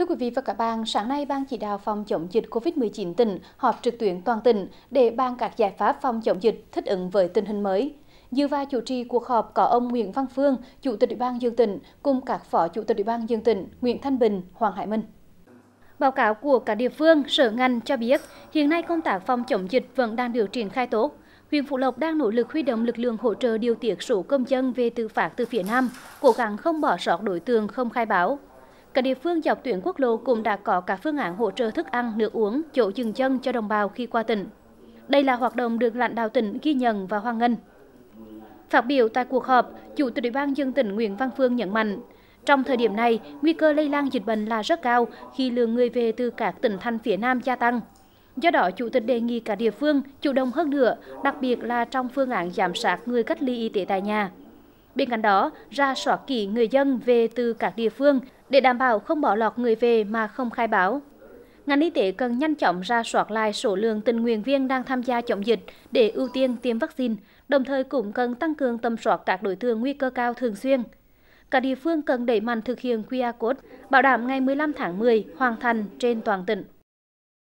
Thưa quý vị và các bạn, sáng nay Ban chỉ đạo phòng chống dịch COVID-19 tỉnh họp trực tuyến toàn tỉnh để ban các giải pháp phòng chống dịch thích ứng với tình hình mới. Dự và chủ trì cuộc họp có ông Nguyễn Văn Phương, Chủ tịch Ủy ban dân tỉnh cùng các Phó Chủ tịch Ủy ban dân tỉnh Nguyễn Thanh Bình, Hoàng Hải Minh. Báo cáo của cả địa phương, sở ngành cho biết, hiện nay công tác phòng chống dịch vẫn đang được triển khai tốt. Huyện Phụ Lộc đang nỗ lực huy động lực lượng hỗ trợ điều tiết số công dân về tự phạt từ phía Nam, cố gắng không bỏ sót đối tượng không khai báo, các địa phương dọc tuyến quốc lộ cũng đã có cả phương án hỗ trợ thức ăn, nước uống, chỗ dừng chân cho đồng bào khi qua tỉnh. Đây là hoạt động được lãnh đạo tỉnh ghi nhận và hoan nghênh. Phát biểu tại cuộc họp, Chủ tịch Ủy ban dân tỉnh Nguyễn Văn Phương nhấn mạnh, trong thời điểm này, nguy cơ lây lan dịch bệnh là rất cao khi lượng người về từ các tỉnh thành phía Nam gia tăng. Do đó, Chủ tịch đề nghị cả địa phương chủ động hơn nữa, đặc biệt là trong phương án giảm sát người cách ly y tế tại nhà. Bên cạnh đó, ra soát kỹ người dân về từ các địa phương để đảm bảo không bỏ lọt người về mà không khai báo. Ngành y tế cần nhanh chóng ra soát lại số lượng tình nguyện viên đang tham gia chống dịch để ưu tiên tiêm vaccine, đồng thời cũng cần tăng cường tầm soát các đối tượng nguy cơ cao thường xuyên. các địa phương cần đẩy mạnh thực hiện QR code, bảo đảm ngày 15 tháng 10 hoàn thành trên toàn tỉnh.